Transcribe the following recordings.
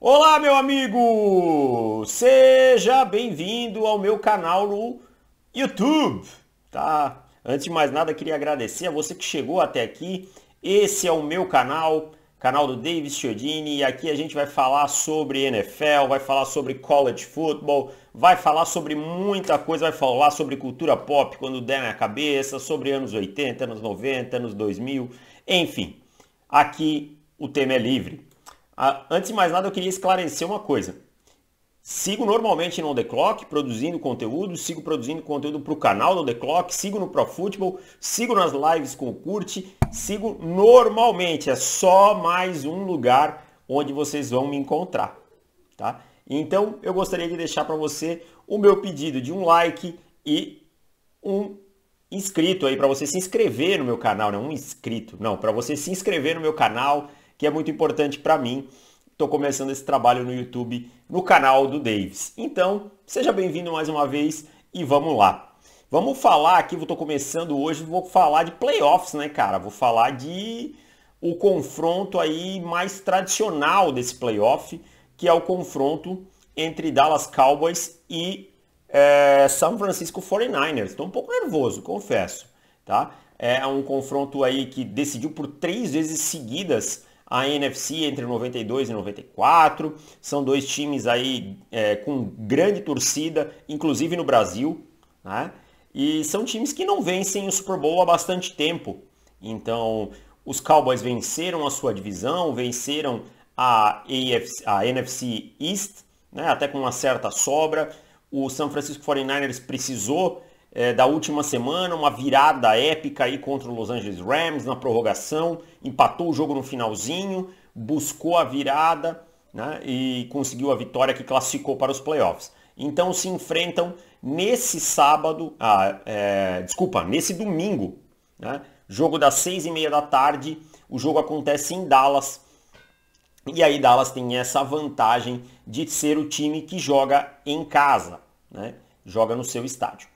Olá, meu amigo! Seja bem-vindo ao meu canal no YouTube, tá? Antes de mais nada, queria agradecer a você que chegou até aqui. Esse é o meu canal, canal do Davis Chiodini, e aqui a gente vai falar sobre NFL, vai falar sobre college football, vai falar sobre muita coisa, vai falar sobre cultura pop quando der na cabeça, sobre anos 80, anos 90, anos 2000, enfim. Aqui o tema é livre. Antes de mais nada, eu queria esclarecer uma coisa. Sigo normalmente no On The Clock, produzindo conteúdo, sigo produzindo conteúdo para o canal do On The Clock, sigo no Pro Football, sigo nas lives com o Curte, sigo normalmente, é só mais um lugar onde vocês vão me encontrar, tá? Então, eu gostaria de deixar para você o meu pedido de um like e um inscrito aí para você se inscrever no meu canal, não um inscrito, não, para você se inscrever no meu canal, que é muito importante para mim. Estou começando esse trabalho no YouTube, no canal do Davis. Então, seja bem-vindo mais uma vez e vamos lá. Vamos falar aqui, estou começando hoje, vou falar de playoffs, né, cara? Vou falar de o confronto aí mais tradicional desse playoff, que é o confronto entre Dallas Cowboys e é, São Francisco 49ers. Estou um pouco nervoso, confesso. Tá? É um confronto aí que decidiu por três vezes seguidas a NFC entre 92 e 94. São dois times aí é, com grande torcida, inclusive no Brasil. Né? E são times que não vencem o Super Bowl há bastante tempo. Então, os Cowboys venceram a sua divisão, venceram a, AFC, a NFC East, né? até com uma certa sobra. O San Francisco 49ers precisou é, da última semana, uma virada épica aí contra o Los Angeles Rams na prorrogação, empatou o jogo no finalzinho, buscou a virada né, e conseguiu a vitória que classificou para os playoffs. Então se enfrentam nesse sábado, ah, é, desculpa, nesse domingo, né, jogo das seis e meia da tarde, o jogo acontece em Dallas. E aí Dallas tem essa vantagem de ser o time que joga em casa, né, joga no seu estádio.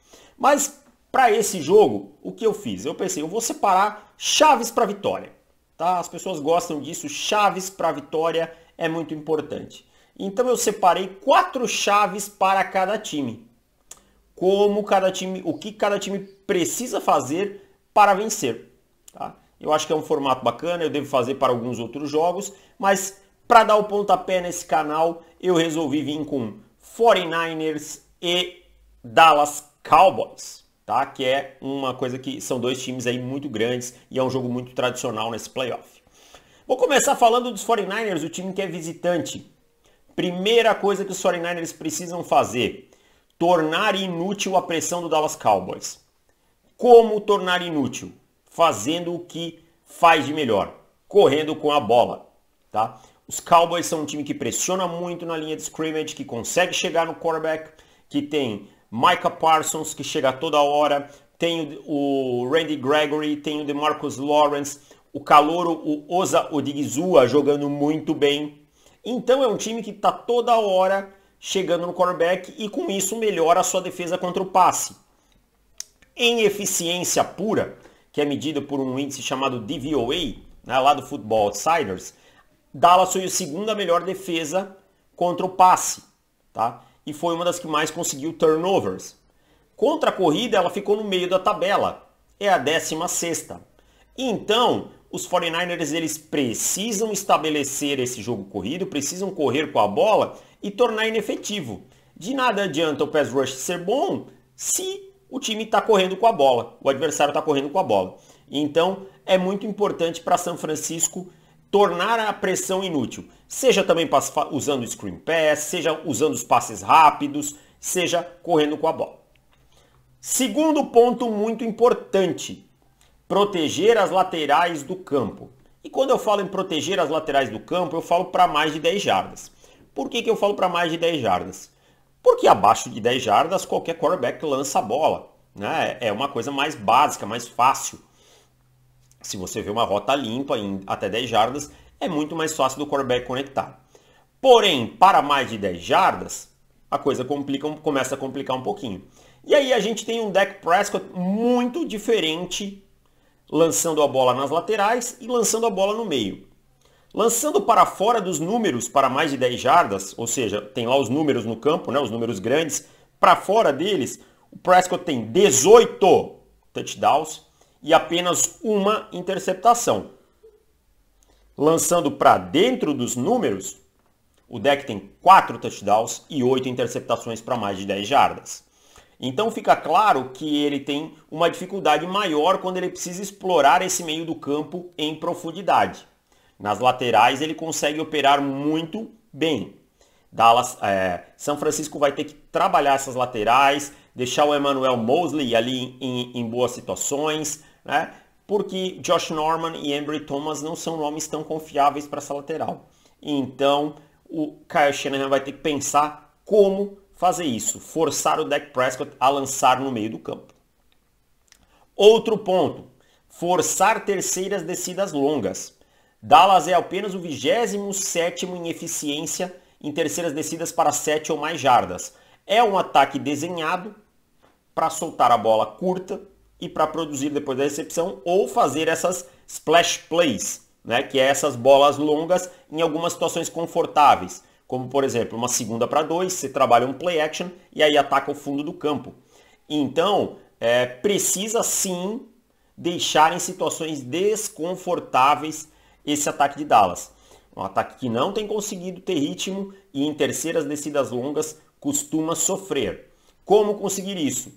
Mas para esse jogo, o que eu fiz? Eu pensei, eu vou separar chaves para vitória. Tá? As pessoas gostam disso, chaves para vitória é muito importante. Então eu separei quatro chaves para cada time. Como cada time, o que cada time precisa fazer para vencer. Tá? Eu acho que é um formato bacana, eu devo fazer para alguns outros jogos, mas para dar o pontapé nesse canal, eu resolvi vir com 49ers e Dallas Cowboys, tá? Que é uma coisa que são dois times aí muito grandes e é um jogo muito tradicional nesse playoff. Vou começar falando dos 49ers, o time que é visitante. Primeira coisa que os 49ers precisam fazer, tornar inútil a pressão do Dallas Cowboys. Como tornar inútil? Fazendo o que faz de melhor, correndo com a bola, tá? Os Cowboys são um time que pressiona muito na linha de scrimmage, que consegue chegar no quarterback, que tem Micah Parsons, que chega toda hora, tem o Randy Gregory, tem o DeMarcus Lawrence, o calouro, o Oza Odigizua jogando muito bem. Então é um time que está toda hora chegando no quarterback e com isso melhora a sua defesa contra o passe. Em eficiência pura, que é medido por um índice chamado DVOA, né, lá do Football Outsiders, Dallas foi a segunda melhor defesa contra o passe. Tá? e foi uma das que mais conseguiu turnovers. Contra a corrida, ela ficou no meio da tabela, é a 16. Então, os 49ers eles precisam estabelecer esse jogo corrido, precisam correr com a bola e tornar inefetivo. De nada adianta o pass rush ser bom se o time está correndo com a bola, o adversário está correndo com a bola. Então, é muito importante para São Francisco tornar a pressão inútil seja também usando o screen pass, seja usando os passes rápidos, seja correndo com a bola. Segundo ponto muito importante, proteger as laterais do campo. E quando eu falo em proteger as laterais do campo, eu falo para mais de 10 jardas. Por que, que eu falo para mais de 10 jardas? Porque abaixo de 10 jardas qualquer quarterback lança a bola. Né? É uma coisa mais básica, mais fácil. Se você vê uma rota limpa em até 10 jardas, é muito mais fácil do quarterback conectar. Porém, para mais de 10 jardas, a coisa complica, começa a complicar um pouquinho. E aí a gente tem um deck Prescott muito diferente, lançando a bola nas laterais e lançando a bola no meio. Lançando para fora dos números para mais de 10 jardas, ou seja, tem lá os números no campo, né, os números grandes, para fora deles, o Prescott tem 18 touchdowns e apenas uma interceptação lançando para dentro dos números, o deck tem 4 touchdowns e 8 interceptações para mais de 10 jardas. Então fica claro que ele tem uma dificuldade maior quando ele precisa explorar esse meio do campo em profundidade. Nas laterais ele consegue operar muito bem. Dallas, é, São Francisco vai ter que trabalhar essas laterais, deixar o Emmanuel Mosley ali em, em boas situações, né? porque Josh Norman e Embry Thomas não são nomes tão confiáveis para essa lateral. Então, o Kyle Shanahan vai ter que pensar como fazer isso, forçar o Dak Prescott a lançar no meio do campo. Outro ponto, forçar terceiras descidas longas. Dallas é apenas o 27 em eficiência em terceiras descidas para 7 ou mais jardas. É um ataque desenhado para soltar a bola curta e para produzir depois da recepção ou fazer essas splash plays, né, que é essas bolas longas em algumas situações confortáveis, como por exemplo uma segunda para dois, você trabalha um play action e aí ataca o fundo do campo. Então é, precisa sim deixar em situações desconfortáveis esse ataque de Dallas. Um ataque que não tem conseguido ter ritmo e em terceiras descidas longas costuma sofrer. Como conseguir isso?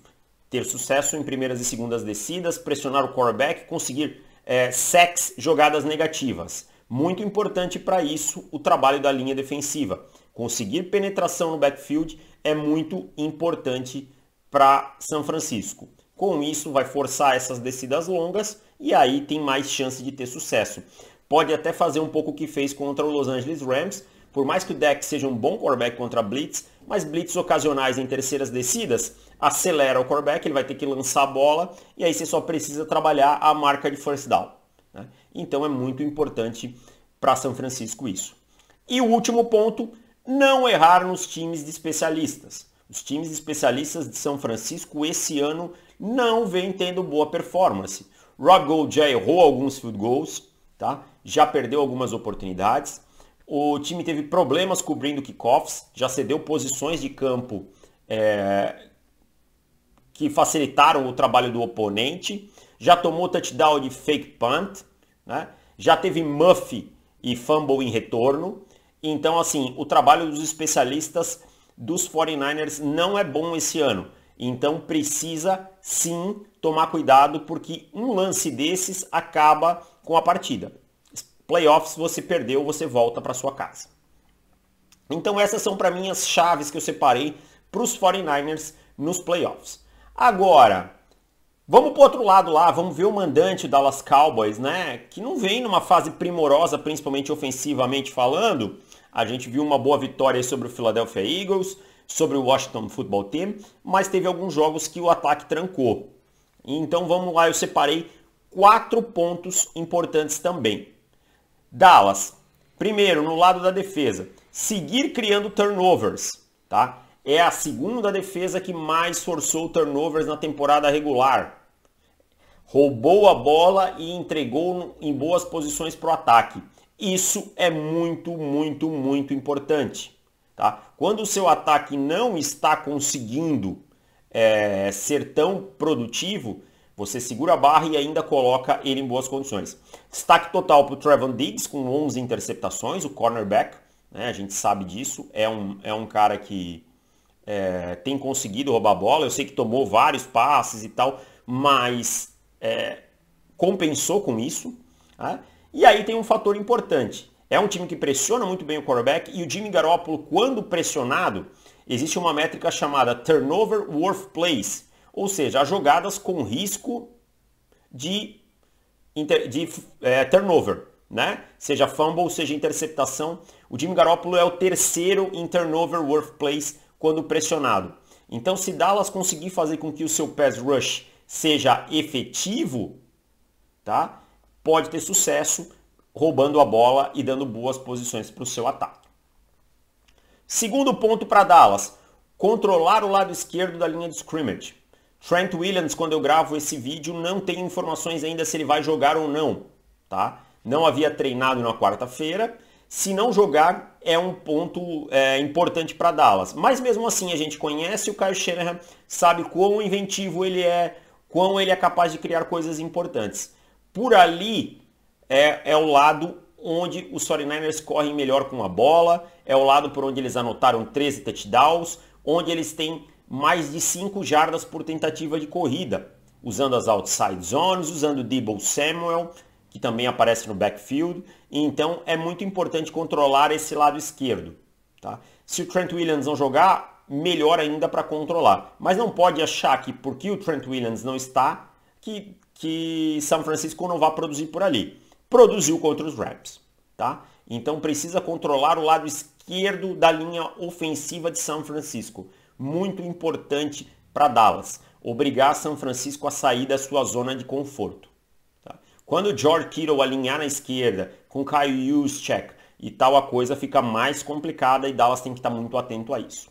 ter sucesso em primeiras e segundas descidas, pressionar o quarterback, conseguir é, sacks, jogadas negativas. Muito importante para isso o trabalho da linha defensiva. Conseguir penetração no backfield é muito importante para São Francisco. Com isso, vai forçar essas descidas longas e aí tem mais chance de ter sucesso. Pode até fazer um pouco o que fez contra o Los Angeles Rams, por mais que o Deck seja um bom quarterback contra blitz, mas blitz ocasionais em terceiras descidas acelera o quarterback, ele vai ter que lançar a bola e aí você só precisa trabalhar a marca de first down. Né? Então é muito importante para São Francisco isso. E o último ponto, não errar nos times de especialistas. Os times de especialistas de São Francisco esse ano não vêm tendo boa performance. Rob Gold já errou alguns field goals, tá? já perdeu algumas oportunidades. O time teve problemas cobrindo kickoffs, já cedeu posições de campo é, que facilitaram o trabalho do oponente, já tomou touchdown de fake punt, né? já teve muff e fumble em retorno. Então, assim, o trabalho dos especialistas dos 49ers não é bom esse ano. Então, precisa sim tomar cuidado, porque um lance desses acaba com a partida. Playoffs, você perdeu, você volta para sua casa. Então essas são para mim as chaves que eu separei para os 49ers nos playoffs. Agora, vamos para outro lado lá, vamos ver o mandante Dallas Cowboys, né? Que não vem numa fase primorosa, principalmente ofensivamente falando. A gente viu uma boa vitória sobre o Philadelphia Eagles, sobre o Washington Football Team, mas teve alguns jogos que o ataque trancou. Então vamos lá, eu separei quatro pontos importantes também. Dallas. Primeiro, no lado da defesa, seguir criando turnovers, tá? É a segunda defesa que mais forçou turnovers na temporada regular. Roubou a bola e entregou em boas posições para o ataque. Isso é muito, muito, muito importante. Tá? Quando o seu ataque não está conseguindo é, ser tão produtivo, você segura a barra e ainda coloca ele em boas condições. Destaque total para o Trevon Diggs com 11 interceptações, o cornerback. Né? A gente sabe disso. É um, é um cara que é, tem conseguido roubar a bola. Eu sei que tomou vários passes e tal, mas é, compensou com isso. Tá? E aí tem um fator importante. É um time que pressiona muito bem o quarterback e o Jimmy Garoppolo, quando pressionado, existe uma métrica chamada Turnover Worth Plays, ou seja, jogadas com risco de, de é, turnover, né? Seja fumble, seja interceptação. O Jimmy Garoppolo é o terceiro em turnover worth place quando pressionado. Então, se Dallas conseguir fazer com que o seu pass rush seja efetivo, tá? Pode ter sucesso roubando a bola e dando boas posições para o seu ataque. Segundo ponto para Dallas, controlar o lado esquerdo da linha de scrimmage. Trent Williams, quando eu gravo esse vídeo, não tem informações ainda se ele vai jogar ou não, tá? Não havia treinado na quarta-feira. Se não jogar, é um ponto é, importante para Dallas. Mas mesmo assim, a gente conhece o Kyle Shanahan, sabe quão inventivo ele é, quão ele é capaz de criar coisas importantes. Por ali é, é o lado onde os 49ers correm melhor com a bola, é o lado por onde eles anotaram 13 touchdowns, onde eles têm mais de 5 jardas por tentativa de corrida, usando as outside zones, usando o Debo Samuel, que também aparece no backfield. Então é muito importante controlar esse lado esquerdo. Tá? Se o Trent Williams não jogar, melhor ainda para controlar. Mas não pode achar que porque o Trent Williams não está, que, que São Francisco não vá produzir por ali. Produziu contra os Rams. Tá? Então precisa controlar o lado esquerdo da linha ofensiva de São Francisco muito importante para Dallas, obrigar São Francisco a sair da sua zona de conforto. Tá? Quando George Kittle alinhar na esquerda com Kyle Juszczyk e tal, a coisa fica mais complicada e Dallas tem que estar tá muito atento a isso.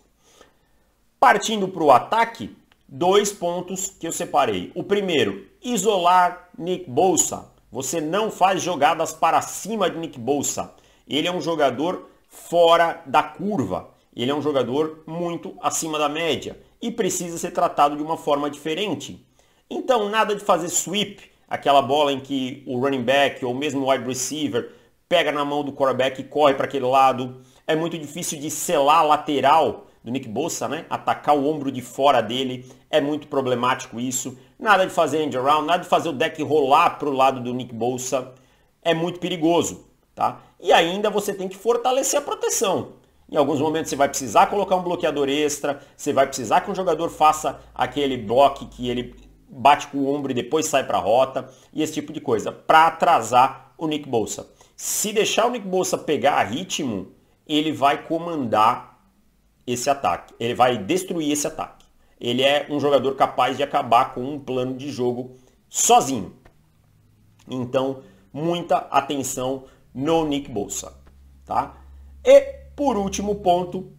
Partindo para o ataque, dois pontos que eu separei. O primeiro, isolar Nick Bolsa. Você não faz jogadas para cima de Nick Bolsa. Ele é um jogador fora da curva. Ele é um jogador muito acima da média e precisa ser tratado de uma forma diferente. Então, nada de fazer sweep, aquela bola em que o running back ou mesmo o wide receiver pega na mão do quarterback e corre para aquele lado. É muito difícil de selar a lateral do Nick Bossa, né? Atacar o ombro de fora dele. É muito problemático isso. Nada de fazer end around, nada de fazer o deck rolar para o lado do Nick Bossa. É muito perigoso, tá? E ainda você tem que fortalecer a proteção. Em alguns momentos você vai precisar colocar um bloqueador extra, você vai precisar que um jogador faça aquele bloque que ele bate com o ombro e depois sai para a rota e esse tipo de coisa, para atrasar o Nick Bolsa. Se deixar o Nick Bolsa pegar a ritmo, ele vai comandar esse ataque, ele vai destruir esse ataque. Ele é um jogador capaz de acabar com um plano de jogo sozinho. Então, muita atenção no Nick Bolsa, tá? E por último ponto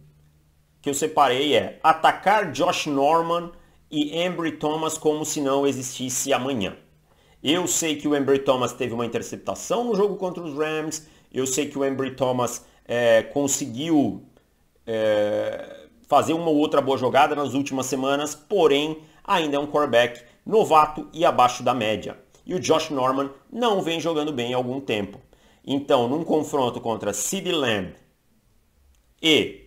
que eu separei é atacar Josh Norman e Embry Thomas como se não existisse amanhã. Eu sei que o Embry Thomas teve uma interceptação no jogo contra os Rams, eu sei que o Embry Thomas é, conseguiu é, fazer uma ou outra boa jogada nas últimas semanas, porém ainda é um quarterback novato e abaixo da média. E o Josh Norman não vem jogando bem há algum tempo. Então, num confronto contra CeeDee Lamb, e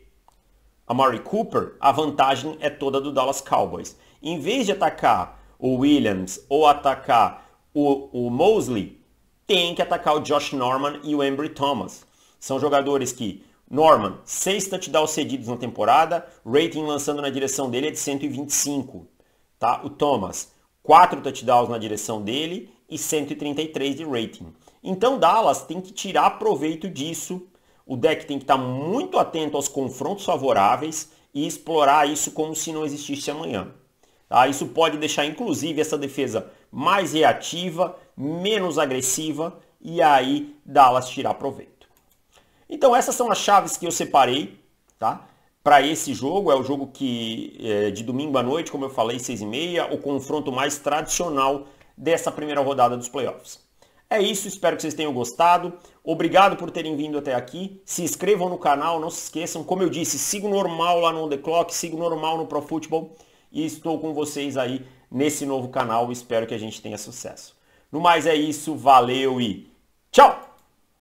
Amari Cooper, a vantagem é toda do Dallas Cowboys. Em vez de atacar o Williams ou atacar o, o Mosley, tem que atacar o Josh Norman e o Embry Thomas. São jogadores que Norman, seis touchdowns cedidos na temporada, rating lançando na direção dele é de 125. Tá? O Thomas, quatro touchdowns na direção dele e 133 de rating. Então Dallas tem que tirar proveito disso o deck tem que estar muito atento aos confrontos favoráveis e explorar isso como se não existisse amanhã. Tá? Isso pode deixar, inclusive, essa defesa mais reativa, menos agressiva e aí Dallas tirar proveito. Então essas são as chaves que eu separei, tá? Para esse jogo é o jogo que é, de domingo à noite, como eu falei, seis e meia, o confronto mais tradicional dessa primeira rodada dos playoffs. É isso, espero que vocês tenham gostado. Obrigado por terem vindo até aqui. Se inscrevam no canal, não se esqueçam. Como eu disse, sigo normal lá no The Clock, sigo normal no Pro Football e estou com vocês aí nesse novo canal. Espero que a gente tenha sucesso. No mais é isso, valeu e tchau!